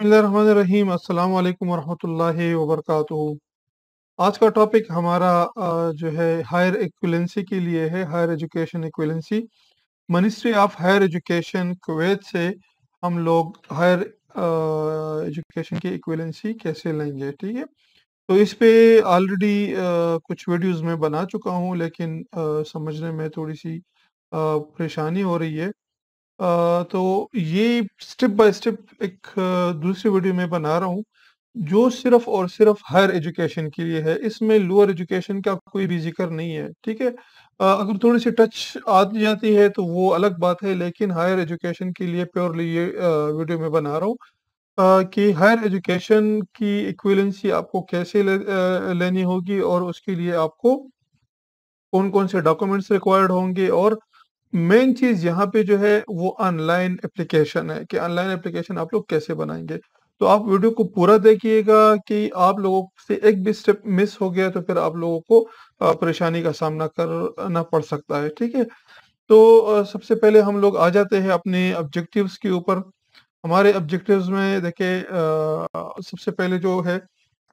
बसमीम्स अल्लाम वरहमल आज का टॉपिक हमारा जो है हायर एक्विलेंसी के लिए है higher education equivalency ministry of higher education Kuwait से हम लोग हायर एजुकेशन की इक्वलेंसी कैसे लेंगे ठीक है तो इस पे ऑलरेडी कुछ वीडियोज़ में बना चुका हूँ लेकिन आ, समझने में थोड़ी सी परेशानी हो रही है तो ये स्टेप बाय स्टेप एक दूसरी वीडियो में बना रहा हूँ, जो सिर्फ़ और सिर्फ़ हायर एजुकेशन के लिए है, इसमें लोअर एजुकेशन का कोई भी ज़िक्र नहीं है, ठीक है? अगर थोड़ी-सी टच आ जाती है तो वो अलग बात है, लेकिन हायर एजुकेशन के लिए प्योरली ये वीडियो में बना रहा हूँ कि हायर एजुकेशन की इक्वलेंसी आपको कैसे ले आ, लेनी होगी और उसके लिए आपको कौन-कौन से डॉक्यूमेंट्स रिक्वायर्ड होंगे और मेन चीज यहाँ पे जो है वो ऑनलाइन एप्लीकेशन है कि ऑनलाइन एप्लीकेशन आप लोग कैसे बनाएंगे तो आप वीडियो को पूरा देखिएगा कि आप लोगों से एक भी स्टेप मिस हो गया तो फिर आप लोगों को परेशानी का सामना करना पड़ सकता है ठीक है तो सबसे पहले हम लोग आ जाते हैं अपने ऑब्जेक्टिव्स के ऊपर हमारे ऑब्जेक्टिव्स में देखिए सबसे पहले जो है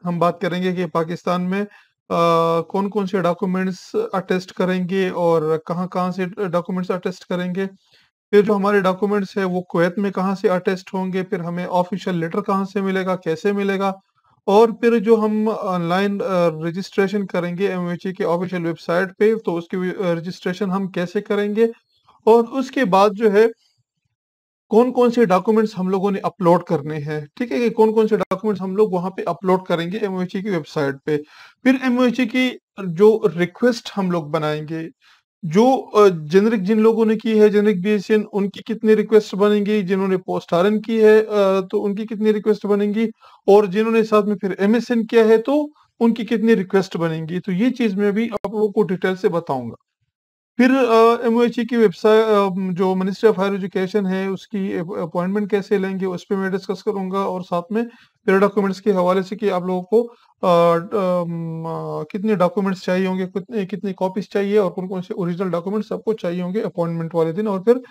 हम बात करेंगे कि पाकिस्तान में कौन कौन से डॉक्यूमेंट्स अटेस्ट करेंगे और कहाँ कहाँ से डॉक्यूमेंट्स अटेस्ट करेंगे फिर जो हमारे डॉक्यूमेंट्स है वो कुवैत में कहाँ से अटेस्ट होंगे फिर हमें ऑफिशियल लेटर कहाँ से मिलेगा कैसे मिलेगा और फिर जो हम ऑनलाइन रजिस्ट्रेशन करेंगे एम के ऑफिशियल वेबसाइट पे तो उसकी रजिस्ट्रेशन हम कैसे करेंगे और उसके बाद जो है कौन कौन से डॉक्यूमेंट्स हम लोगों ने अपलोड करने हैं ठीक है कि कौन कौन से डॉक्यूमेंट्स हम लोग वहां पे अपलोड करेंगे एम की वेबसाइट पे फिर एम की जो रिक्वेस्ट हम लोग बनाएंगे जो जेनरिक जिन लोगों ने की है जेनरिक बीएसएन उनकी कितनी रिक्वेस्ट बनेंगी जिन्होंने पोस्ट आर की है तो उनकी कितनी रिक्वेस्ट बनेंगी और जिन्होंने साथ में फिर एमएसएन किया है तो उनकी कितनी रिक्वेस्ट बनेंगी तो ये चीज मैं भी आप लोगों को डिटेल से बताऊंगा फिर एम e की वेबसाइट जो मिनिस्ट्री ऑफ हायर एजुकेशन है उसकी अपॉइंटमेंट कैसे लेंगे उस पर मैं डिस्कस करूंगा और साथ में पेरा डॉक्यूमेंट्स के हवाले से कि आप लोगों को uh, uh, कितने डॉक्यूमेंट्स चाहिए होंगे कितने कितनी कॉपीज चाहिए और कौन कौन से ओरिजिनल डॉक्यूमेंट्स सबको चाहिए होंगे अपॉइंटमेंट वाले दिन और फिर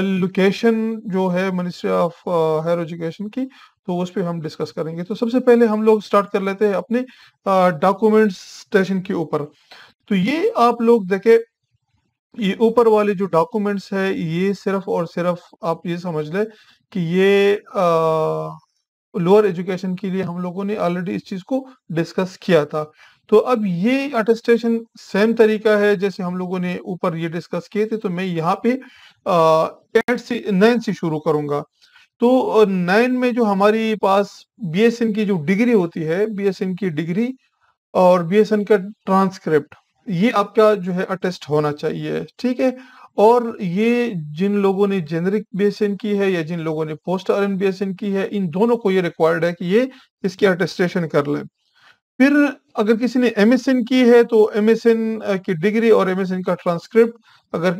लोकेशन जो है मिनिस्ट्री ऑफ हायर एजुकेशन की तो उस पर हम डिस्कस करेंगे तो सबसे पहले हम लोग स्टार्ट कर लेते हैं अपने डॉक्यूमेंट स्टेशन के ऊपर तो ये आप लोग देखे ये ऊपर वाले जो डॉक्यूमेंट्स है ये सिर्फ और सिर्फ आप ये समझ लें कि ये लोअर एजुकेशन के लिए हम लोगों ने ऑलरेडी इस चीज़ को डिस्कस किया था तो अब ये अटेस्टेशन सेम तरीका है जैसे हम लोगों ने ऊपर ये डिस्कस किए थे तो मैं यहाँ पे एट से नाइन से शुरू करूँगा तो नाइन में जो हमारे पास बी की जो डिग्री होती है बी की डिग्री और बी का ट्रांसक्रिप्ट ये आपका जो है अटेस्ट होना चाहिए ठीक है और ये जिन लोगों ने जेनरिक बी की है या जिन लोगों ने पोस्ट आर एन बी की है इन दोनों को ये रिक्वायर्ड है कि ये इसकी अटेस्टेशन कर लें फिर अगर किसी ने एम की है तो एम की डिग्री और एम का ट्रांसक्रिप्ट अगर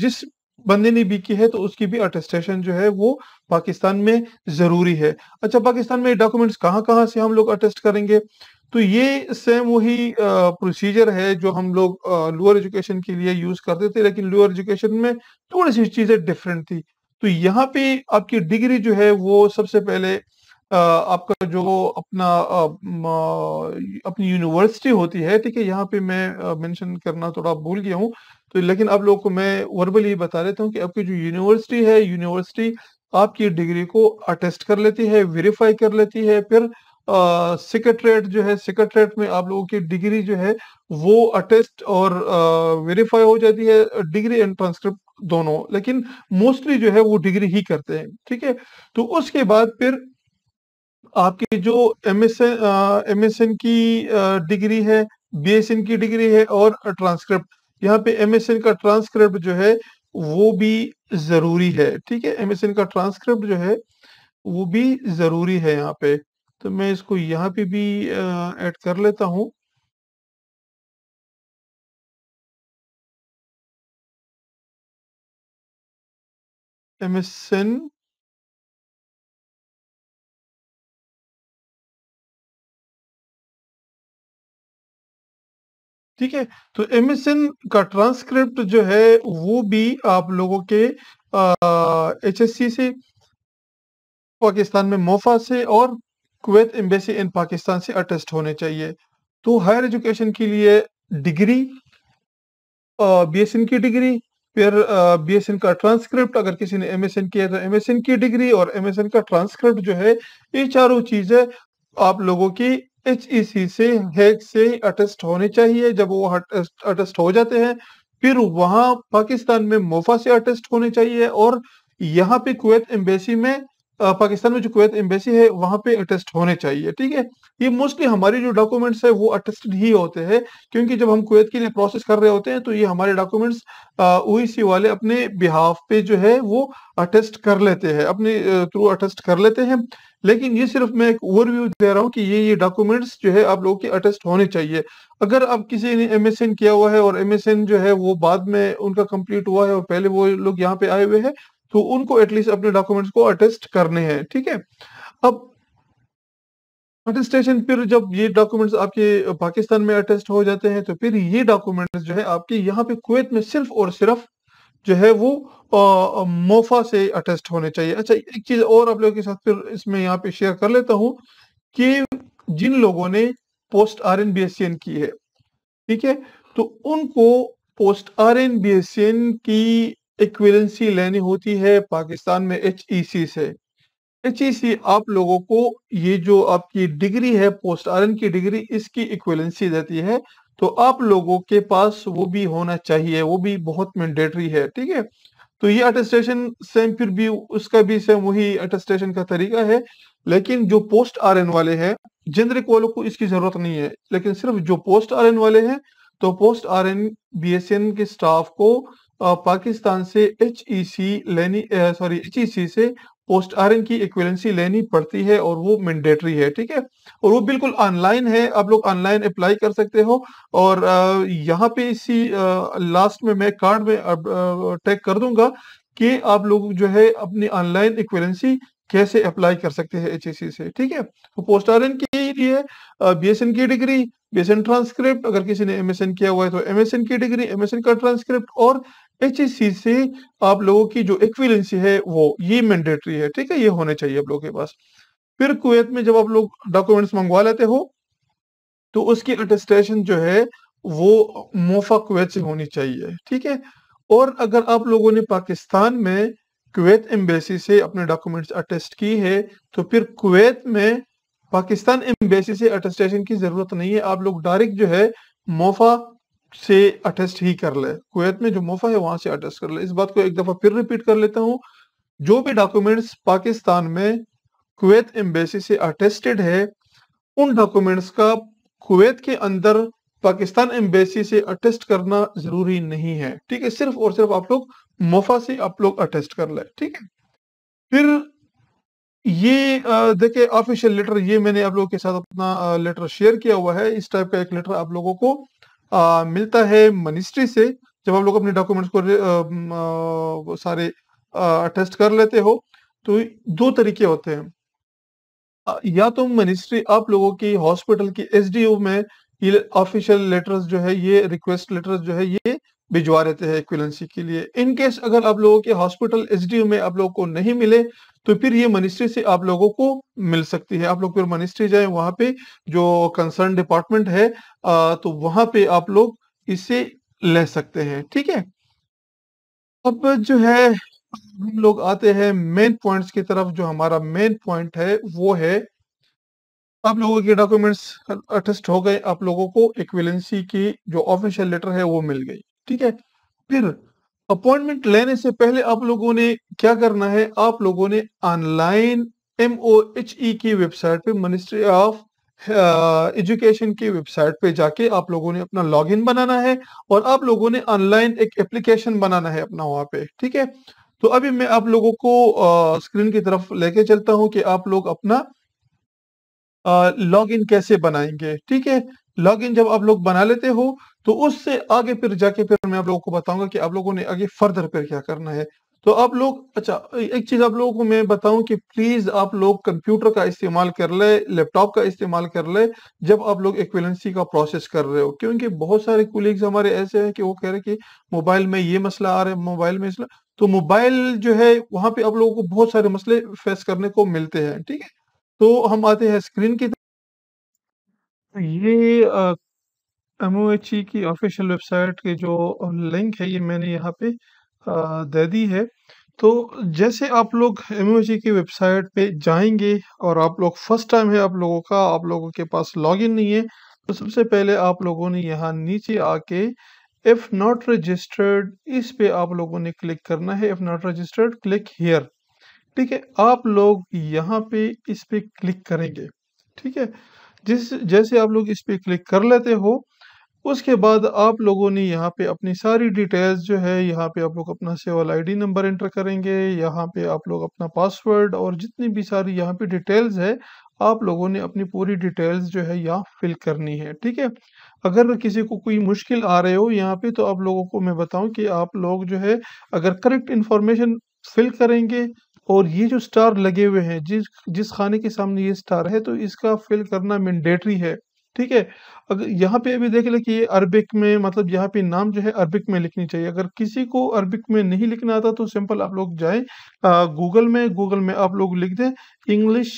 जिस बंदे ने भी की है तो उसकी भी अटेस्टेशन जो है वो पाकिस्तान में जरूरी है अच्छा पाकिस्तान में डॉक्यूमेंट्स कहाँ कहाँ से हम लोग अटेस्ट करेंगे तो ये सेम वही प्रोसीजर है जो हम लोग लोअर एजुकेशन के लिए यूज करते थे लेकिन लोअर एजुकेशन में थोड़ी सी चीजें डिफरेंट थी तो यहाँ पे आपकी डिग्री जो है वो सबसे पहले आपका जो अपना अपनी यूनिवर्सिटी होती है ठीक है यहाँ पे मैं मेंशन करना थोड़ा भूल गया हूँ तो लेकिन अब लोग को मैं वर्बली ये बता देता हूँ कि आपकी जो यूनिवर्सिटी है यूनिवर्सिटी आपकी डिग्री को अटेस्ट कर लेती है वेरीफाई कर लेती है फिर सेक्रेटरेट जो है सेक्रेटरेट में आप लोगों की डिग्री जो है वो अटेस्ट और वेरीफाई हो जाती है डिग्री एंड ट्रांसक्रिप्ट दोनों लेकिन मोस्टली जो है वो डिग्री ही करते हैं ठीक है तो उसके बाद फिर आपकी जो M S M S N की डिग्री है बी एस एन की डिग्री है और ट्रांसक्रिप्ट यहाँ पे एम का ट्रांसक्रिप्ट जो है वो भी जरूरी है ठीक है एमएसएन का ट्रांसक्रिप्ट जो है वो भी जरूरी है यहाँ पे तो मैं इसको यहाँ पे भी ऐड कर लेता हूँ एमएसएन ठीक है तो एमएसएन का ट्रांसक्रिप्ट जो है वो भी आप लोगों के एचएससी से पाकिस्तान में मोफा से और कुवैत एम्बेसी इन पाकिस्तान से अटेस्ट होने चाहिए तो हायर एजुकेशन के लिए डिग्री बीएसएन की डिग्री फिर बीएसएन का ट्रांसक्रिप्ट अगर किसी ने एमएसएन किया तो एमएसएन की डिग्री और एमएसएन का ट्रांसक्रिप्ट जो है ये चारों चीजें आप लोगों की एच ई सी से हेग से अटेस्ट होने चाहिए जब वो अटेस्ट हो जाते हैं फिर वहां पाकिस्तान में मोफा से अटेस्ट होने चाहिए और यहाँ पे कुवैत एम्बेसी में पाकिस्तान में जो कुवैत एम्बेसी है वहां पे अटेस्ट होने चाहिए ठीक है ये मोस्टली हमारे जो डॉक्यूमेंट्स है वो अटेस्टेड ही होते हैं क्योंकि जब हम कुवैत के लिए प्रोसेस कर रहे होते हैं तो ये हमारे डॉक्यूमेंट्स ओईसी वाले अपने बिहाफ पे जो है वो अटेस्ट कर लेते हैं अपने थ्रू अटेस्ट कर लेते हैं लेकिन ये सिर्फ मैं एक ओवरव्यू दे रहा हूँ कि ये ये डॉक्यूमेंट्स जो है आप लोगों के अटेस्ट होने चाहिए अगर आप किसी ने एम किया हुआ है और एम जो है वो बाद में उनका कंप्लीट हुआ है और पहले वो लोग यहाँ पे आए हुए हैं तो उनको एटलीस्ट अपने डॉक्यूमेंट्स को अटेस्ट करने हैं ठीक है अब अटेस्टेशन फिर जब ये डॉक्यूमेंट्स आपके पाकिस्तान में अटेस्ट हो जाते हैं तो फिर ये डॉक्यूमेंट्स जो है आपके यहाँ पे कुवैत में सिर्फ और सिर्फ जो है वो आ, मोफा से अटेस्ट होने चाहिए अच्छा एक चीज और आप लोगों के साथ फिर इसमें यहाँ पे शेयर कर लेता हूँ कि जिन लोगों ने post R N B S C N की है ठीक है तो उनको post R N B S C N की इक्विलेंसी लेनी होती है पाकिस्तान में एच e से एच e आप लोगों को ये जो आपकी डिग्री है पोस्ट आर की डिग्री इसकी इक्विलेंसी देती है तो आप लोगों के पास वो भी होना चाहिए वो भी बहुत मैंडेटरी है ठीक है तो ये अटेस्टेशन सेम फिर भी उसका भी सेम वही अटेस्टेशन का तरीका है लेकिन जो पोस्ट आर वाले हैं जेनरिक वालों को इसकी जरूरत नहीं है लेकिन सिर्फ जो पोस्ट आर वाले हैं तो post R N B S N के स्टाफ को पाकिस्तान से एच ई सी लेनी सॉरी एच ई सी से पोस्ट आर की इक्वेलेंसी लेनी पड़ती है और वो मैंडेटरी है ठीक है और वो बिल्कुल ऑनलाइन है आप लोग ऑनलाइन अप्लाई कर सकते हो और यहाँ पे इसी लास्ट में मैं कार्ड में टैग कर दूंगा कि आप लोग जो है अपनी ऑनलाइन इक्वेलेंसी कैसे अप्लाई कर सकते हैं एच e से ठीक है तो पोस्ट आर के लिए बी एस की डिग्री बी एस ट्रांसक्रिप्ट अगर किसी ने एम किया हुआ है तो एम की डिग्री एम का ट्रांसक्रिप्ट और एच से आप लोगों की जो इक्विलेंसी है वो ये मैंडेटरी है ठीक है ये होने चाहिए आप लोगों के पास फिर कुवैत में जब आप लोग डॉक्यूमेंट्स मंगवा लेते हो तो उसकी अटेस्टेशन जो है वो मोफा कुवैत से होनी चाहिए ठीक है और अगर आप लोगों ने पाकिस्तान में कुवैत एम्बेसी से अपने डॉक्यूमेंट्स अटेस्ट की है तो फिर कुवैत में पाकिस्तान एम्बेसी से अटेस्टेशन की जरूरत नहीं है आप लोग डायरेक्ट जो है मोफा से अटेस्ट ही कर ले कुवैत में जो मोफा है वहां से अटेस्ट कर ले इस बात को एक दफा फिर रिपीट कर लेता हूँ जो भी डॉक्यूमेंट्स पाकिस्तान में कुवैत एम्बेसी से अटेस्टेड है उन डॉक्यूमेंट्स का कुवैत के अंदर पाकिस्तान एम्बेसी से अटेस्ट करना जरूरी नहीं है ठीक है सिर्फ और सिर्फ आप लोग मोफा से आप लोग अटेस्ट कर ले ठीक है फिर ये देखिए ऑफिशियल लेटर ये मैंने आप लोगों के साथ अपना लेटर शेयर किया हुआ है इस टाइप का एक लेटर आप लोगों को आ, मिलता है मिनिस्ट्री से जब आप लोग अपने डॉक्यूमेंट्स को आ, आ, सारे अटेस्ट कर लेते हो तो दो तरीके होते हैं या तो मिनिस्ट्री आप लोगों की हॉस्पिटल की एसडीओ में ऑफिशियल लेटर्स जो है ये रिक्वेस्ट लेटर्स जो है ये भिजवा रहते हैं एक्विलेंसी के लिए इन केस अगर आप लोगों के हॉस्पिटल एसडीओ में आप लोगों को नहीं मिले तो फिर ये मिनिस्ट्री से आप लोगों को मिल सकती है आप लोग फिर मिनिस्ट्री जाए वहां पे जो कंसर्न डिपार्टमेंट है तो वहां पे आप लोग इसे ले सकते हैं ठीक है अब जो है हम लोग आते हैं मेन पॉइंट्स की तरफ जो हमारा मेन पॉइंट है वो है आप लोगों के डॉक्यूमेंट्स अटेस्ट हो गए आप लोगों को इक्विलेंसी की जो ऑफिशियल लेटर है वो मिल गई ठीक है फिर अपॉइंटमेंट लेने से पहले आप लोगों ने क्या करना है आप लोगों ने online M O H E की वेबसाइट पे मिनिस्ट्री ऑफ एजुकेशन की वेबसाइट पे जाके आप लोगों ने अपना लॉगिन बनाना है और आप लोगों ने ऑनलाइन एक एप्लीकेशन बनाना है अपना वहां पे ठीक है तो अभी मैं आप लोगों को स्क्रीन uh, की तरफ लेके चलता हूँ कि आप लोग अपना लॉगिन uh, कैसे बनाएंगे ठीक है लॉगिन जब आप लोग बना लेते हो तो उससे आगे फिर जाके फिर मैं आप लोगों को बताऊंगा कि आप लोगों ने आगे फर्दर फिर क्या करना है तो आप लोग अच्छा एक चीज आप लोगों को मैं बताऊं कि प्लीज आप लोग कंप्यूटर का इस्तेमाल कर ले लैपटॉप का इस्तेमाल कर ले जब आप लोग एक्वेलेंसी का प्रोसेस कर रहे हो क्योंकि बहुत सारे कुलीग्स हमारे ऐसे हैं कि वो कह रहे हैं कि मोबाइल में ये मसला आ रहा है मोबाइल में इसला तो मोबाइल जो है वहां पर आप लोगों को बहुत सारे मसले फेस करने को मिलते हैं ठीक है तो हम आते हैं स्क्रीन की तो ये एम e की ऑफिशियल वेबसाइट के जो लिंक है ये मैंने यहाँ पे दे दी है तो जैसे आप लोग एम e की वेबसाइट पे जाएंगे और आप लोग फर्स्ट टाइम है आप लोगों का आप लोगों के पास लॉगिन नहीं है तो सबसे पहले आप लोगों ने यहाँ नीचे आके इफ़ नॉट रजिस्टर्ड इस पे आप लोगों ने क्लिक करना है if not registered click here ठीक है आप लोग यहाँ पे इस पे क्लिक करेंगे ठीक है जिस जैसे आप लोग इस पे क्लिक कर लेते हो उसके बाद आप लोगों ने यहाँ पे अपनी सारी डिटेल्स जो है यहाँ पे आप लोग अपना सेवल आईडी नंबर एंटर करेंगे यहाँ पे आप लोग अपना पासवर्ड और जितनी भी सारी यहाँ पे डिटेल्स है आप लोगों ने अपनी पूरी डिटेल्स जो है यहाँ फिल करनी है ठीक है अगर किसी को कोई मुश्किल आ रहे हो यहाँ पे तो आप लोगों को मैं बताऊँ कि आप लोग जो है अगर करेक्ट इन्फॉर्मेशन फिल करेंगे और ये जो स्टार लगे हुए हैं जिस जिस खाने के सामने ये स्टार है तो इसका फिल करना मैंडेटरी है ठीक है अगर यहाँ पे अभी देख ले कि ये अरबिक में मतलब यहाँ पे नाम जो है अरबिक में लिखनी चाहिए अगर किसी को अरबिक में नहीं लिखना आता तो सिंपल आप लोग जाए गूगल में गूगल में आप लोग लिख दें इंग्लिश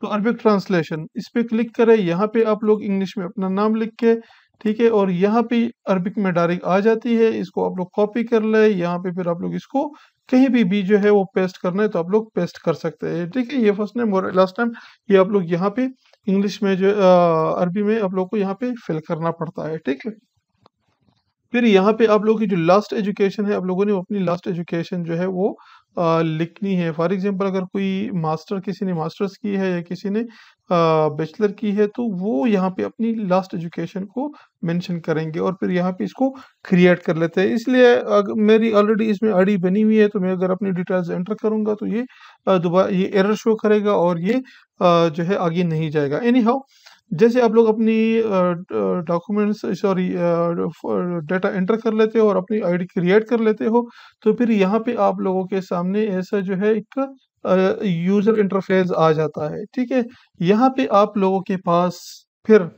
तो अरबिक ट्रांसलेशन इस पर क्लिक करें यहाँ पे आप लोग इंग्लिश में अपना नाम लिख के ठीक है और यहाँ पे अरबिक में डायरेक्ट आ जाती है इसको आप लोग कॉपी कर ले यहाँ पे फिर आप लोग इसको कहीं भी भी जो है वो पेस्ट करना है तो आप लोग पेस्ट कर सकते हैं ठीक है ये फर्स्ट टाइम और लास्ट टाइम ये आप लोग यहाँ पे इंग्लिश में जो अरबी में आप लोग को यहाँ पे फिल करना पड़ता है ठीक है फिर यहाँ पे आप लोगों की जो लास्ट एजुकेशन है आप लोगों ने अपनी लास्ट एजुकेशन जो है वो लिखनी है फॉर एग्जांपल अगर कोई मास्टर किसी ने मास्टर्स की है या किसी ने बैचलर की है तो वो यहाँ पे अपनी लास्ट एजुकेशन को मेंशन करेंगे और फिर यहाँ पे इसको क्रिएट कर लेते हैं इसलिए अगर मेरी ऑलरेडी इसमें आईडी बनी हुई है तो मैं अगर अपनी डिटेल्स एंटर करूँगा तो ये दोबारा ये एरर शो करेगा और ये जो है आगे नहीं जाएगा एनी हाउ जैसे आप लोग अपनी डॉक्यूमेंट्स सॉरी डाटा एंटर कर लेते हो और अपनी आईडी क्रिएट कर लेते हो तो फिर यहाँ पे आप लोगों के सामने ऐसा जो है एक यूजर इंटरफेस आ जाता है ठीक है यहाँ पे आप लोगों के पास फिर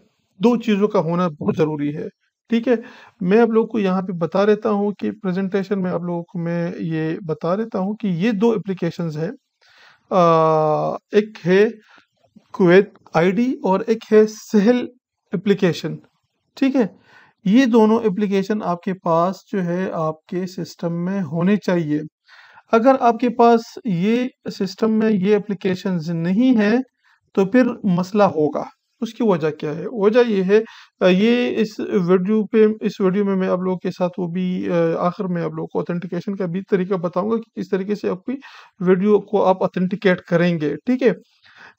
दो चीज़ों का होना बहुत ज़रूरी है ठीक है मैं आप लोग को यहाँ पे बता देता हूँ कि प्रेजेंटेशन में आप लोगों को मैं ये बता देता हूँ कि ये दो एप्लीकेशन है आ, एक है क्वेट आईडी और एक है सहल एप्लीकेशन ठीक है ये दोनों एप्लीकेशन आपके पास जो है आपके सिस्टम में होने चाहिए अगर आपके पास ये सिस्टम में ये एप्लीकेशन नहीं है तो फिर मसला होगा उसकी वजह क्या है वजह ये है ये इस वीडियो पे इस वीडियो में मैं आप लोगों के साथ वो भी आखिर में आप लोगों को ऑथेंटिकेशन का भी तरीका बताऊंगा कि किस तरीके से आपकी वीडियो को आप ऑथेंटिकेट करेंगे ठीक है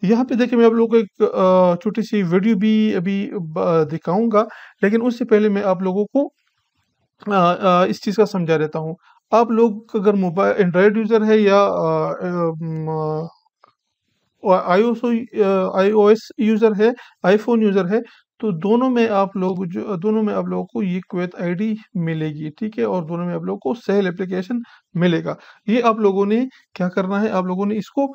यहाँ पे देखिए मैं आप लोगों को एक छोटी सी वीडियो भी अभी दिखाऊंगा लेकिन उससे पहले मैं आप लोगों को आ, आ, इस चीज़ का समझा देता हूँ आप लोग अगर मोबाइल एंड्रॉयड यूज़र है या आई ओ एस यूज़र है आईफोन यूज़र है तो दोनों में आप लोग जो दोनों में आप लोगों को ये क्वेत आईडी मिलेगी ठीक है और दोनों में आप लोगों को सेल एप्लीकेशन मिलेगा ये आप लोगों ने क्या करना है आप लोगों ने इसको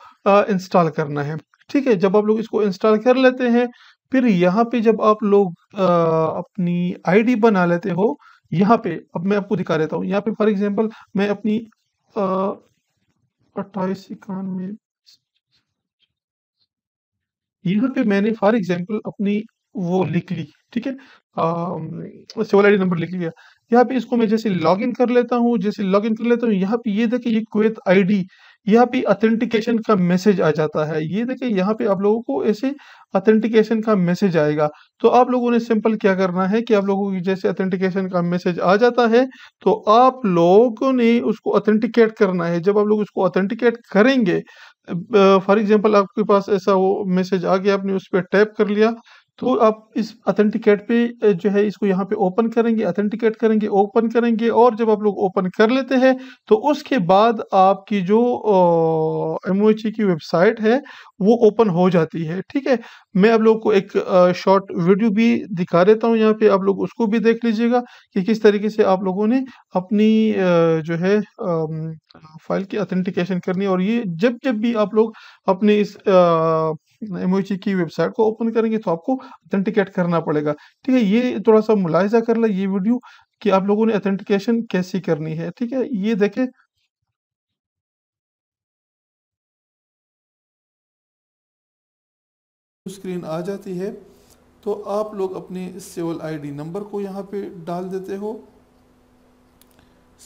इंस्टॉल करना है ठीक है जब आप लोग इसको इंस्टॉल कर लेते हैं फिर यहाँ पे जब आप लोग आ, अपनी आईडी बना लेते हो यहाँ पे अब मैं आपको दिखा देता हूँ यहाँ पे फॉर एग्जांपल मैं अपनी अट्ठाईस इक्यानवे यहाँ पे मैंने फॉर एग्जांपल अपनी वो लिख ली ठीक है सिविल डी नंबर लिख लिया यहाँ पे इसको मैं जैसे लॉग कर लेता हूँ जैसे लॉग कर लेता हूँ यहाँ पे ये देखिए ये कुवैत आई यहाँ पे अथेंटिकेशन का मैसेज आ जाता है ये देखिए यहाँ पे आप लोगों को ऐसे अथेंटिकेशन का मैसेज आएगा तो आप लोगों ने सिंपल क्या करना है कि आप लोगों की जैसे अथेंटिकेशन का मैसेज आ जाता है तो आप लोगों ने उसको अथेंटिकेट करना है जब आप लोग उसको अथेंटिकेट करेंगे फॉर एग्जाम्पल आपके पास ऐसा वो मैसेज आ गया आपने उस पर टैप कर लिया तो आप इस अथेंटिकेट पे जो है इसको यहाँ पे ओपन करेंगे अथेंटिकेट करेंगे ओपन करेंगे और जब आप लोग ओपन कर लेते हैं तो उसके बाद आपकी जो एम e की वेबसाइट है वो ओपन हो जाती है ठीक है मैं आप लोग को एक शॉर्ट वीडियो भी दिखा देता हूँ यहाँ पे आप लोग उसको भी देख लीजिएगा कि किस तरीके से आप लोगों ने अपनी जो है फाइल की अथेंटिकेशन करनी और ये जब जब भी आप लोग अपने इस एमओजी की वेबसाइट को ओपन करेंगे तो आपको अथेंटिकेट करना पड़ेगा ठीक है ये थोड़ा सा मुलायजा कर लें ये वीडियो कि आप लोगों ने अथेंटिकेशन कैसी करनी है ठीक है ये देखें स्क्रीन आ जाती है तो आप लोग अपने सिविल आईडी नंबर को यहाँ पे डाल देते हो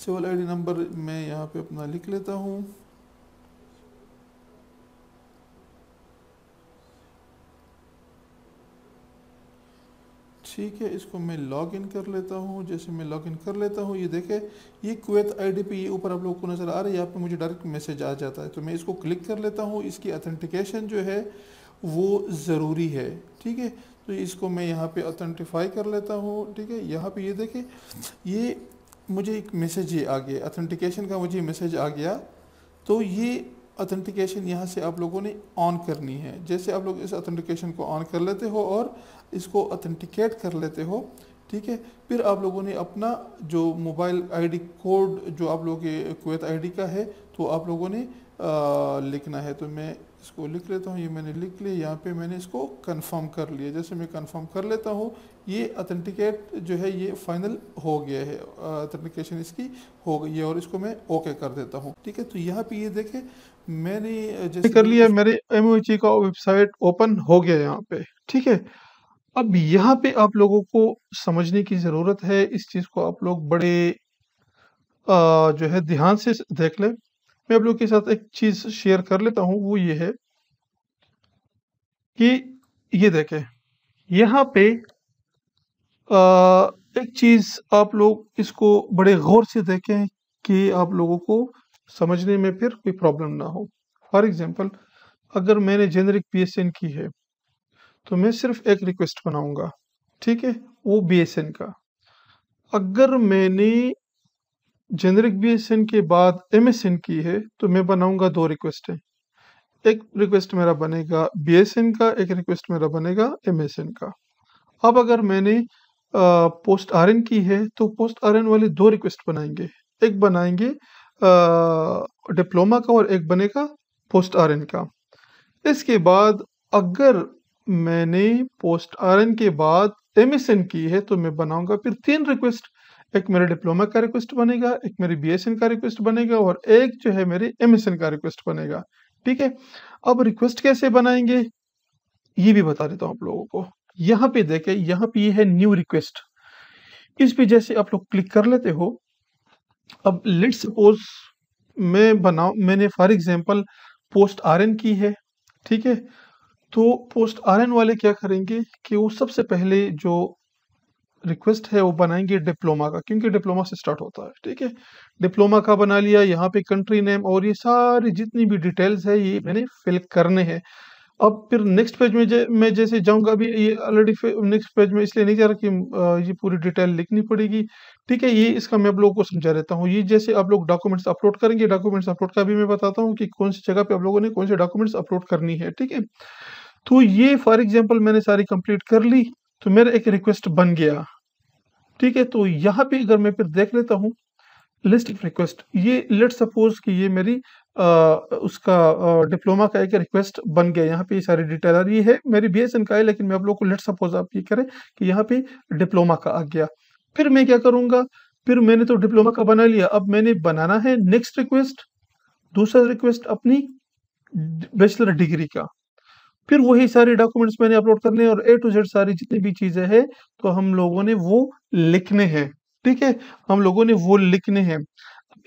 सिविल आईडी नंबर मैं यहाँ पे अपना लिख लेता हूँ ठीक है इसको मैं लॉग इन कर लेता हूँ जैसे मैं लॉग इन कर लेता हूँ ये देखे ये कुवैत आईडी पे ये ऊपर आप लोगों को नज़र आ रहा है यहाँ पे मुझे डायरेक्ट मैसेज आ जाता है तो मैं इसको क्लिक कर लेता हूँ इसकी अथेंटिकेशन जो है वो ज़रूरी है ठीक है तो इसको मैं यहाँ पे अथेंटिफाई कर लेता हूँ ठीक है यहाँ पर ये देखें ये मुझे एक मैसेज ये आ गया अथेंटिकेशन का मुझे मैसेज आ गया तो ये ऑथेंटिकेशन यहाँ से आप लोगों ने ऑन करनी है जैसे आप लोग इस ऑथेंटिकेशन को ऑन कर लेते हो और इसको ऑथेंटिकेट कर लेते हो ठीक है फिर आप लोगों ने अपना जो मोबाइल आईडी कोड जो आप लोगों के कुवैत आईडी का है तो आप लोगों ने आ, लिखना है तो मैं इसको लिख लेता हूँ ये मैंने लिख लिया यहाँ पे मैंने इसको कंफर्म कर लिया जैसे मैं कंफर्म कर लेता हूँ ये अथेंटिकेट जो है ये फाइनल हो गया है अथेंटिकेशन इसकी हो गई है और इसको मैं ओके कर देता हूँ ठीक है तो यहाँ पे ये देखें मेरी जैसे कर लिया मेरे एम का वेबसाइट ओपन हो गया यहाँ पे ठीक है अब यहाँ पे आप लोगों को समझने की ज़रूरत है इस चीज़ को आप लोग बड़े आ, जो है ध्यान से देख लें मैं आप लोग के साथ एक चीज़ शेयर कर लेता हूँ वो ये है कि ये देखें यहाँ पे आ, एक चीज़ आप लोग इसको बड़े गौर से देखें कि आप लोगों को समझने में फिर कोई प्रॉब्लम ना हो फॉर एग्जाम्पल अगर मैंने जेनरिक बी की है तो मैं सिर्फ एक रिक्वेस्ट बनाऊंगा ठीक है वो बी का अगर मैंने जेनरिक बी के बाद एम की है तो मैं बनाऊंगा दो रिक्वेस्टें एक रिक्वेस्ट मेरा बनेगा बी का एक रिक्वेस्ट मेरा बनेगा एम का अब अगर मैंने पोस्ट आर की है तो पोस्ट आर वाले दो रिक्वेस्ट बनाएंगे एक बनाएंगे डिप्लोमा का और एक बनेगा पोस्ट आर का इसके बाद अगर मैंने पोस्ट आर के बाद एम की है तो मैं बनाऊंगा फिर तीन रिक्वेस्ट एक मेरे डिप्लोमा का रिक्वेस्ट बनेगा एक मेरे बी का रिक्वेस्ट बनेगा और एक जो है मेरे एम का रिक्वेस्ट बनेगा ठीक है अब रिक्वेस्ट कैसे बनाएंगे ये भी बता देता हूँ आप लोगों को यहाँ पे देखे यहाँ पे ये यह है न्यू रिक्वेस्ट इस पे जैसे आप लोग क्लिक कर लेते हो अब लेट्स सपोज मैं बनाऊ मैंने फॉर एग्जांपल पोस्ट आर की है ठीक है तो पोस्ट आर वाले क्या करेंगे कि वो सबसे पहले जो रिक्वेस्ट है वो बनाएंगे डिप्लोमा का क्योंकि डिप्लोमा से स्टार्ट होता है ठीक है डिप्लोमा का बना लिया यहाँ पे कंट्री नेम और ये सारी जितनी भी डिटेल्स है ये मैंने फिल करने हैं अब फिर नेक्स्ट पेज में मैं जैसे जाऊंगा अभी ये ऑलरेडी नेक्स्ट पेज में इसलिए नहीं जा रहा कि ये पूरी डिटेल लिखनी पड़ेगी ठीक है ये इसका मैं आप लोगों को समझा रहता हूँ ये जैसे आप लोग डॉक्यूमेंट्स अपलोड करेंगे डॉक्यूमेंट्स अपलोड का भी मैं बताता हूँ कि कौन सी जगह पे आप लोगों ने कौन से डॉक्यूमेंट्स अपलोड करनी है ठीक है तो ये फॉर एग्जाम्पल मैंने सारी कंप्लीट कर ली तो मेरा एक रिक्वेस्ट बन गया ठीक है तो यहाँ पे अगर मैं फिर देख लेता हूँ लिस्ट ऑफ रिक्वेस्ट ये लेट सपोज कि ये मेरी आ, उसका डिप्लोमा का एक रिक्वेस्ट बन गया यहाँ पे ये सारी डिटेल आ रही है मेरी बी का है लेकिन मैं आप लोग को लेट सपोज आप ये करें कि यहाँ पे डिप्लोमा का आ गया फिर मैं क्या करूंगा फिर मैंने तो डिप्लोमा का बना लिया अब मैंने बनाना है नेक्स्ट रिक्वेस्ट दूसरा रिक्वेस्ट अपनी बैचलर डिग्री का फिर वही सारे डॉक्यूमेंट्स मैंने अपलोड करने और ए टू जेड सारी जितनी भी चीजें हैं तो हम लोगों ने वो लिखने हैं ठीक है हम लोगों ने वो लिखने हैं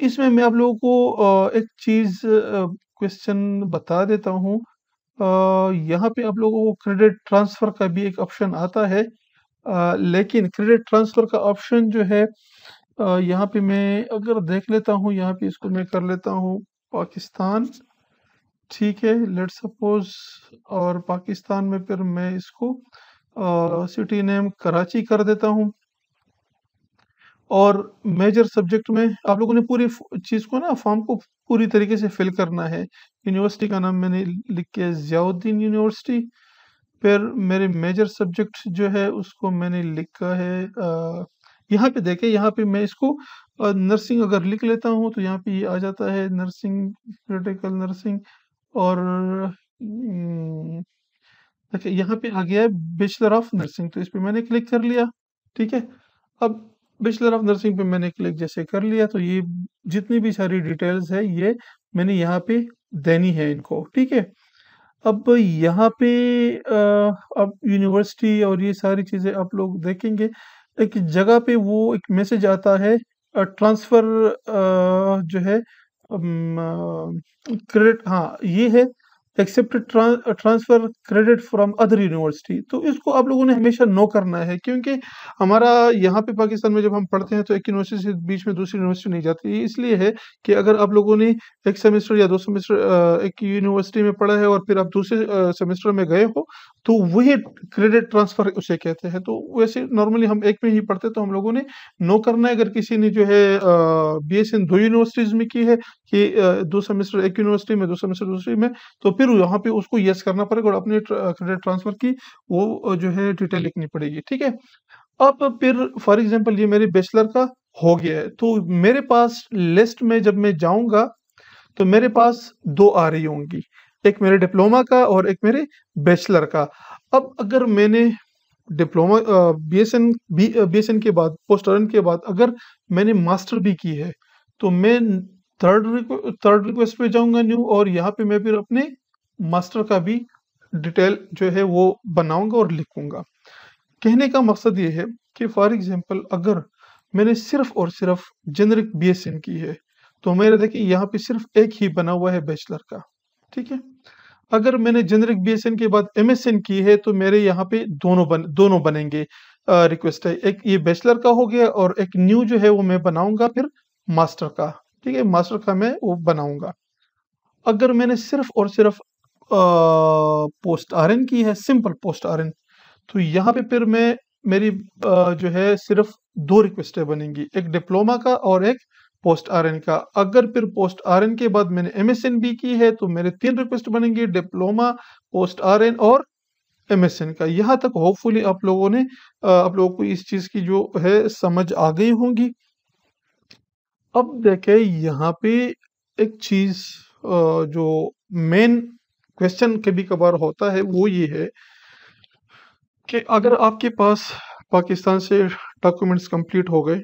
इसमें मैं आप लोगों को एक चीज क्वेश्चन बता देता हूँ यहाँ पे आप लोगों को क्रेडिट ट्रांसफर का भी एक ऑप्शन आता है लेकिन क्रेडिट ट्रांसफ़र का ऑप्शन जो है यहाँ पे मैं अगर देख लेता हूँ यहाँ पे इसको मैं कर लेता हूँ पाकिस्तान ठीक है लेट सपोज और पाकिस्तान में फिर मैं इसको सिटी नेम कराची कर देता हूँ और मेजर सब्जेक्ट में आप लोगों ने पूरी चीज़ को ना फॉर्म को पूरी तरीके से फिल करना है यूनिवर्सिटी का नाम मैंने लिख के जियाउद्दीन यूनिवर्सिटी फिर मेरे मेजर सब्जेक्ट जो है उसको मैंने लिखा है आ, यहाँ पे देखे यहाँ पे मैं इसको नर्सिंग अगर लिख लेता हूँ तो यहाँ पे ये यह आ जाता है नर्सिंग क्रिटिकल नर्सिंग और हम्म, देखिए यहाँ पे आ गया है बेचलर ऑफ नर्सिंग तो इस पर मैंने क्लिक कर लिया ठीक है अब बेचलर ऑफ नर्सिंग पे मैंने क्लिक जैसे कर लिया तो ये जितनी भी सारी डिटेल्स है ये मैंने यहाँ पे देनी है इनको ठीक है अब यहाँ पे अब यूनिवर्सिटी और ये सारी चीज़ें आप लोग देखेंगे एक जगह पे वो एक मैसेज आता है ट्रांसफ़र जो है क्रेडिट हाँ ये है accept transfer credit from other university तो इसको आप लोगों ने हमेशा नो करना है क्योंकि हमारा यहाँ पे पाकिस्तान में जब हम पढ़ते हैं तो एक यूनिवर्सिटी से बीच में दूसरी यूनिवर्सिटी नहीं जाती इसलिए है कि अगर आप लोगों ने एक सेमेस्टर या दो सेमेस्टर एक यूनिवर्सिटी में पढ़ा है और फिर आप दूसरे सेमेस्टर में गए हो तो वही क्रेडिट ट्रांसफर उसे कहते हैं तो वैसे नॉर्मली हम एक में ही पढ़ते तो हम लोगों ने नो करना है अगर किसी ने जो है बी एस इन दो यूनिवर्सिटीज में की है कि दो सेमेस्टर एक यूनिवर्सिटी में दो सेमेस्टर दूसरी में तो फिर यहाँ पे उसको यस करना पड़ेगा और अपने क्रेडिट ट्रांसफर की वो जो है डिटेल लिखनी पड़ेगी ठीक है अब फिर फॉर एग्जाम्पल ये मेरे बैचलर का हो गया है तो मेरे पास लिस्ट में जब मैं जाऊंगा तो मेरे पास दो आ रही होंगी एक मेरे डिप्लोमा का और एक मेरे बैचलर का अब अगर मैंने डिप्लोमा बी एस के बाद पोस्ट के बाद अगर मैंने मास्टर भी की है तो मैं थर्ड थर्ड रिक्वेस्ट पे जाऊंगा न्यू और यहाँ पे मैं फिर अपने मास्टर का भी डिटेल जो है वो बनाऊंगा और लिखूंगा कहने का मकसद ये है कि फॉर एग्जाम्पल अगर मैंने सिर्फ और सिर्फ जेनरिक बी की है तो मेरे देखिए यहाँ पे सिर्फ एक ही बना हुआ है बैचलर का ठीक है अगर मैंने जेनरिक बी के बाद एम की है तो मेरे यहाँ पे दोनों बन दोनों बनेंगे रिक्वेस्ट है एक ये बैचलर का हो गया और एक न्यू जो है वो मैं बनाऊंगा फिर मास्टर का ठीक है मास्टर का मैं वो बनाऊंगा अगर मैंने सिर्फ और सिर्फ पोस्ट आर एन की है सिंपल पोस्ट आर एन तो यहाँ पे फिर मैं मेरी आ, जो है सिर्फ दो रिक्वेस्टें बनेंगी एक डिप्लोमा का और एक पोस्ट आर एन का अगर फिर पोस्ट आर एन के बाद मैंने एम एस एन बी की है तो मेरे तीन रिक्वेस्ट बनेंगी डिप्लोमा पोस्ट आर एन और एम एस एन का यहाँ तक होपफुली आप लोगों ने आप लोगों को इस चीज़ की जो है समझ आ गई होंगी अब देखे यहाँ पे एक चीज जो मेन क्वेश्चन कभी कभार होता है वो ये है कि अगर आपके पास पाकिस्तान से डॉक्यूमेंट्स कंप्लीट हो गए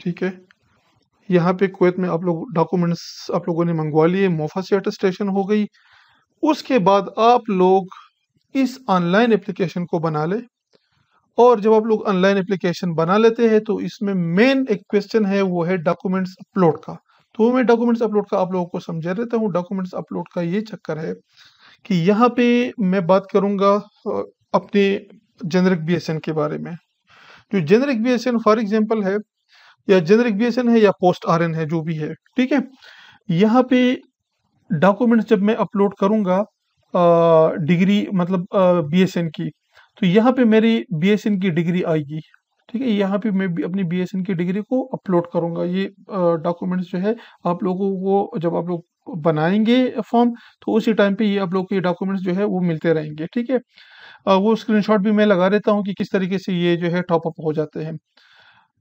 ठीक है यहाँ पे कुवैत में आप लोग डॉक्यूमेंट्स आप लोगों ने मंगवा लिए मोफा से अटेस्टेशन हो गई उसके बाद आप लोग इस ऑनलाइन एप्लीकेशन को बना ले और जब आप लोग ऑनलाइन एप्लीकेशन बना लेते हैं तो इसमें मेन एक क्वेश्चन है वो है डॉक्यूमेंट्स अपलोड का तो मैं डॉक्यूमेंट्स अपलोड का आप लोगों को समझा देता हूँ डॉक्यूमेंट्स अपलोड का ये चक्कर है कि यहाँ पे मैं बात करूँगा अपने जेनरिक बी के बारे में जो जेनरिक बी फॉर एग्जाम्पल है या जेनरिक बी है या पोस्ट आर है जो भी है ठीक है यहाँ पे डॉक्यूमेंट्स जब मैं अपलोड करूँगा डिग्री मतलब बी की तो यहाँ पे मेरी बी की डिग्री आएगी ठीक है यहाँ पे मैं अपनी बी की डिग्री को अपलोड करूँगा ये डॉक्यूमेंट्स जो है आप लोगों को जब आप लोग बनाएंगे फॉर्म तो उसी टाइम पे ये आप लोग के डॉक्यूमेंट्स जो है वो मिलते रहेंगे ठीक है वो स्क्रीनशॉट भी मैं लगा देता हूँ कि किस तरीके से ये जो है टॉप अप हो जाते हैं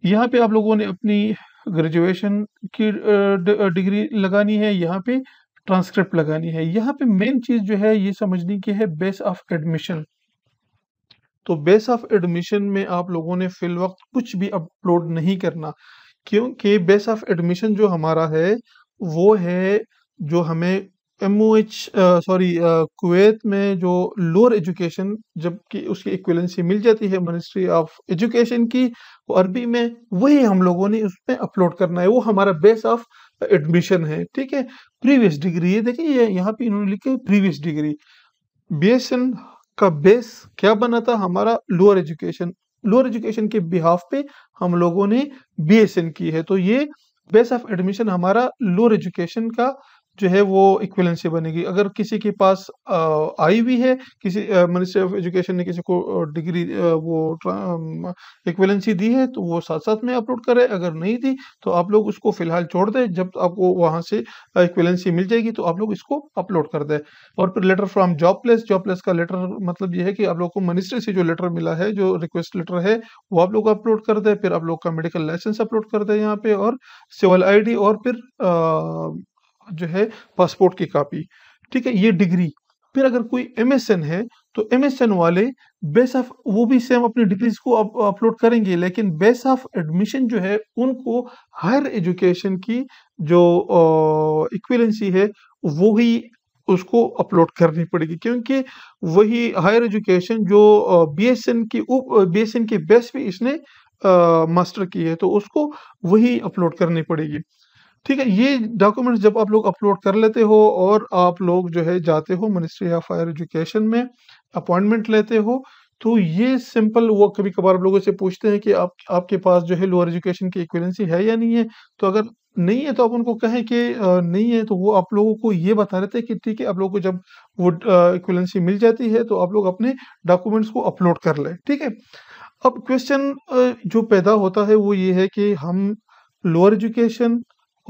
यहाँ पे आप लोगों ने अपनी ग्रेजुएशन की डिग्री लगानी है यहाँ पे ट्रांसक्रिप्ट लगानी है यहाँ पे मेन चीज़ जो है ये समझने की है बेस ऑफ एडमिशन तो बेस ऑफ एडमिशन में आप लोगों ने फिल वक्त कुछ भी अपलोड नहीं करना क्योंकि बेस ऑफ एडमिशन जो हमारा है वो है जो हमें M O H sorry Kuwait में जो लोअर एजुकेशन जबकि उसकी इक्वलेंसी मिल जाती है मिनिस्ट्री ऑफ एजुकेशन की अरबी में वही हम लोगों ने उसमें अपलोड करना है वो हमारा बेस ऑफ एडमिशन है ठीक है प्रीवियस डिग्री ये देखिए यहाँ पे इन्होंने लिखी है previous degree B S N का बेस क्या बना था हमारा लोअर एजुकेशन लोअर एजुकेशन के बिहाफ पे हम लोगों ने बी की है तो ये बेस ऑफ एडमिशन हमारा लोअर एजुकेशन का जो है वो इक्विलेंस बनेगी अगर किसी के पास आई भी है किसी मिनिस्ट्री ऑफ एजुकेशन ने किसी को डिग्री वो इक्विलेंसी दी है तो वो साथ साथ में अपलोड करें अगर नहीं दी तो आप लोग उसको फिलहाल छोड़ दें जब आपको वहाँ से इक्विलेंसी मिल जाएगी तो आप लोग इसको अपलोड कर दें और फिर letter from job place job place का लेटर मतलब ये है कि आप लोग को मिनिस्ट्री से जो लेटर मिला है जो रिक्वेस्ट लेटर है वो आप लोग अपलोड कर दें फिर आप लोग का मेडिकल लाइसेंस अपलोड कर दें यहाँ पे और सिविल आई और फिर जो है पासपोर्ट की कापी ठीक है ये डिग्री फिर अगर कोई एम है तो एम वाले बेस ऑफ वो भी सेम अपनी डिग्रीज को अपलोड करेंगे लेकिन बेस ऑफ एडमिशन जो है उनको हायर एजुकेशन की जो इक्विलेंसी है वो ही उसको अपलोड करनी पड़ेगी क्योंकि वही हायर एजुकेशन जो बी एस एन की बी एस एन की बेस भी इसने मास्टर की है तो उसको वही अपलोड करनी पड़ेगी ठीक है ये डॉक्यूमेंट्स जब आप लोग अपलोड कर लेते हो और आप लोग जो है जाते हो मिनिस्ट्री ऑफ हायर एजुकेशन में अपॉइंटमेंट लेते हो तो ये सिंपल वो कभी कभार आप लोगों से पूछते हैं कि आप आपके पास जो है लोअर एजुकेशन की इक्वलेंसी है या नहीं है तो अगर नहीं है तो आप उनको कहें कि नहीं है तो वो आप लोगों को ये बता रहे थे कि ठीक है आप लोगों को जब वो इक्वलेंसी मिल जाती है तो आप लोग अपने डॉक्यूमेंट्स को अपलोड कर लें ठीक है अब क्वेश्चन जो पैदा होता है वो ये है कि हम लोअर एजुकेशन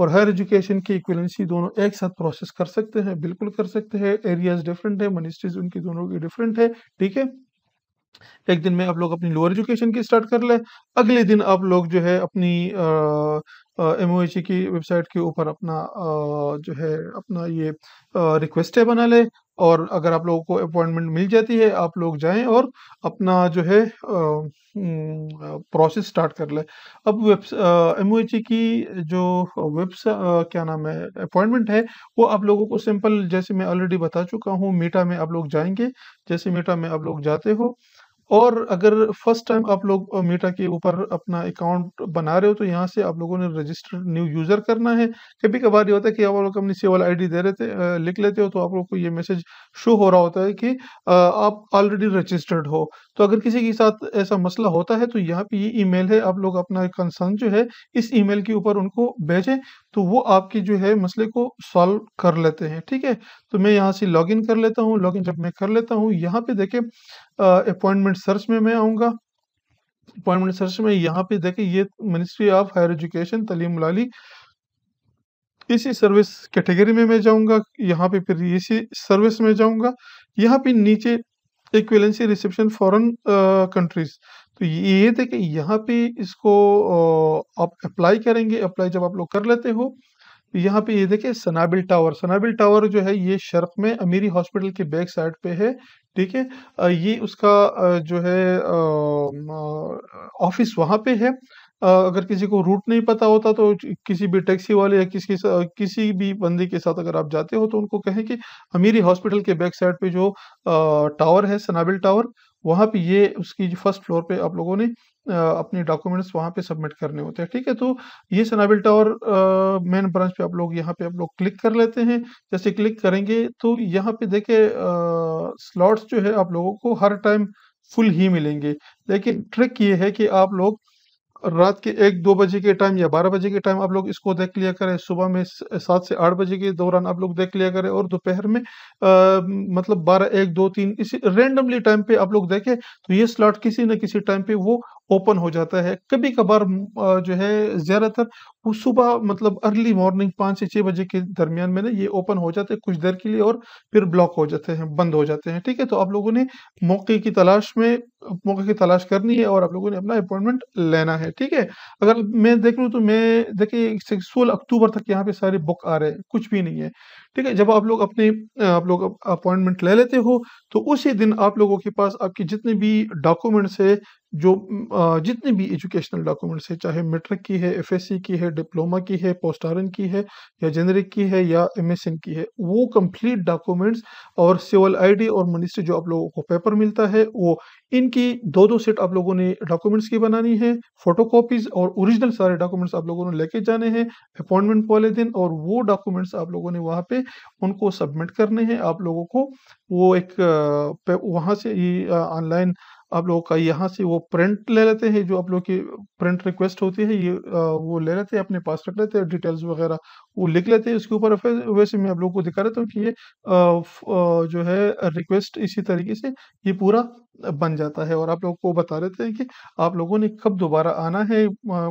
और हायर एजुकेशन की इक्वलेंसी दोनों एक साथ प्रोसेस कर सकते हैं बिल्कुल कर सकते हैं एरियाज डिफरेंट है मिनिस्ट्रीज उनकी दोनों की डिफरेंट है ठीक है एक दिन में आप लोग अपनी लोअर एजुकेशन की स्टार्ट कर ले अगले दिन आप लोग जो है अपनी एम ओ e की वेबसाइट के ऊपर अपना आ, जो है अपना ये रिक्वेस्ट है बना ले और अगर आप लोगों को अपॉइंटमेंट मिल जाती है आप लोग जाएं और अपना जो है हम्म, प्रोसेस स्टार्ट कर लें अब वेब एम की जो वेब क्या नाम है अपॉइंटमेंट है वो आप लोगों को सिंपल जैसे मैं ऑलरेडी बता चुका हूँ मीटा में आप लोग जाएंगे जैसे मीटा में आप लोग जाते हो और अगर फर्स्ट टाइम आप लोग मीटा के ऊपर अपना अकाउंट बना रहे हो तो यहाँ से आप लोगों ने रजिस्टर्ड न्यू यूज़र करना है कभी कभार ये होता है कि आप लोग अपनी सेवल आईडी दे रहे थे लिख लेते हो तो आप लोग को ये मैसेज शो हो रहा होता है कि आप ऑलरेडी रजिस्टर्ड हो तो अगर किसी के साथ ऐसा मसला होता है तो यहाँ पे ये ईमेल है आप लोग अपना कंसर्न जो है इस ईमेल के ऊपर उनको भेजें तो वो आपके जो है मसले को सॉल्व कर लेते हैं ठीक है तो मैं यहाँ से लॉगिन कर लेता हूँ लॉगिन जब मैं कर लेता हूँ यहाँ पे देखें अपॉइंटमेंट सर्च में मैं आऊँगा अपॉइंटमेंट सर्च में यहाँ पे देखें ये मिनिस्ट्री ऑफ हायर एजुकेशन तलीम लाली इसी सर्विस कैटेगरी में मैं जाऊँगा यहाँ पे फिर इसी सर्विस में जाऊँगा यहाँ पे नीचे इक्विलेंसी रिसेप्शन फॉरन कंट्रीज तो ये देखें यहाँ पे इसको आप अप्लाई करेंगे अप्लाई जब आप लोग कर लेते हो तो यहाँ पे ये देखें सनाबिल टावर सनाबिल टावर जो है ये शर्क में अमीरी हॉस्पिटल के बैक साइड पे है ठीक है ये उसका जो है ऑफिस वहाँ पे है अगर किसी को रूट नहीं पता होता तो किसी भी टैक्सी वाले या किसी किसी भी बंदी के साथ अगर आप जाते हो तो उनको कहें कि अमीरी हॉस्पिटल के बैक साइड पे जो टावर है सनाबिल टावर वहाँ पे ये उसकी जो फर्स्ट फ्लोर पे आप लोगों ने अपने डॉक्यूमेंट्स वहाँ पे सबमिट करने होते हैं ठीक है तो ये सनाबिल टावर मेन ब्रांच पे आप लोग यहाँ पे आप लोग क्लिक कर लेते हैं जैसे क्लिक करेंगे तो यहाँ पे देखे स्लॉट्स जो है आप लोगों को हर टाइम फुल ही मिलेंगे लेकिन ट्रिक ये है कि आप लोग रात के एक दो बजे के टाइम या बारह बजे के टाइम आप लोग इसको देख लिया करें सुबह में सात से आठ बजे के दौरान आप लोग देख लिया करें और दोपहर में आ, मतलब बारह एक दो तीन इसी रेंडमली टाइम पे आप लोग देखें तो ये स्लॉट किसी न किसी टाइम पे वो ओपन हो जाता है कभी कभार जो है ज़्यादातर वो सुबह मतलब अर्ली मॉर्निंग पाँच से छः बजे के दरमियान में ना ये ओपन हो जाते हैं कुछ देर के लिए और फिर ब्लॉक हो जाते हैं बंद हो जाते हैं ठीक है तो आप लोगों ने मौके की तलाश में मौके की तलाश करनी है और आप लोगों ने अपना अपॉइंटमेंट लेना है ठीक है अगर मैं देख लूँ तो मैं देखिए सोलह अक्टूबर तक यहाँ पे सारे बुक आ रहे हैं कुछ भी नहीं है ठीक है जब आप लोग अपने आप लोग अपॉइंटमेंट ले लेते हो तो उसी दिन आप लोगों के पास आपके जितने भी डॉक्यूमेंट्स है जो जितने भी एजुकेशनल डॉक्यूमेंट्स है चाहे मेट्रिक की है एफएससी की है डिप्लोमा की है पोस्ट आर की है या जेनरिक की है या एम की है वो कंप्लीट डॉक्यूमेंट्स और सिविल आईडी और मिनिस्ट्री जो आप लोगों को पेपर मिलता है वो इनकी दो दो सेट आप लोगों ने डॉक्यूमेंट्स की बनानी है फोटोकॉपीज और ओरिजिनल सारे डॉक्यूमेंट्स आप लोगों ने लेके जाने हैं अपॉइंटमेंट वाले दिन और वो डॉक्यूमेंट्स आप लोगों ने वहाँ पे उनको सबमिट करने हैं आप लोगों को वो एक वहाँ से ऑनलाइन आप लोगों का यहाँ से वो प्रिंट ले लेते हैं जो आप लोग की प्रिंट रिक्वेस्ट होती है ये वो ले लेते हैं अपने पास रख लेते हैं डिटेल्स वगैरह वो लिख लेते हैं उसके ऊपर वैसे मैं आप लोगों को दिखा रहा हूँ कि ये जो है रिक्वेस्ट इसी तरीके से ये पूरा बन जाता है और आप लोगों को बता रहे थे कि आप लोगों ने कब दोबारा आना है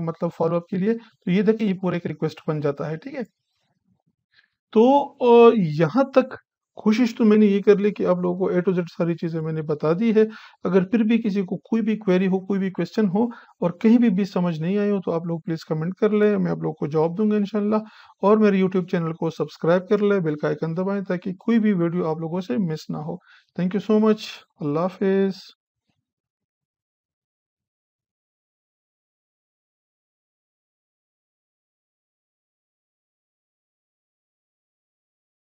मतलब फॉलोअप के लिए तो ये देखिए ये पूरा एक रिक्वेस्ट बन जाता है ठीक है तो यहाँ तक कोशिश तो मैंने ये कर ली कि आप लोगों को ए टू जेड सारी चीज़ें मैंने बता दी है अगर फिर भी किसी को कोई भी क्वेरी हो कोई भी क्वेश्चन हो और कहीं भी बीच समझ नहीं आई हो तो आप लोग प्लीज़ कमेंट कर लें मैं आप लोगों को जवाब दूंगा इनशाला और मेरे यूट्यूब चैनल को सब्सक्राइब कर लें बिल का आइकन दबाएं ताकि कोई भी वीडियो आप लोगों से मिस ना हो थैंक यू सो मच अल्लाह हाफिज़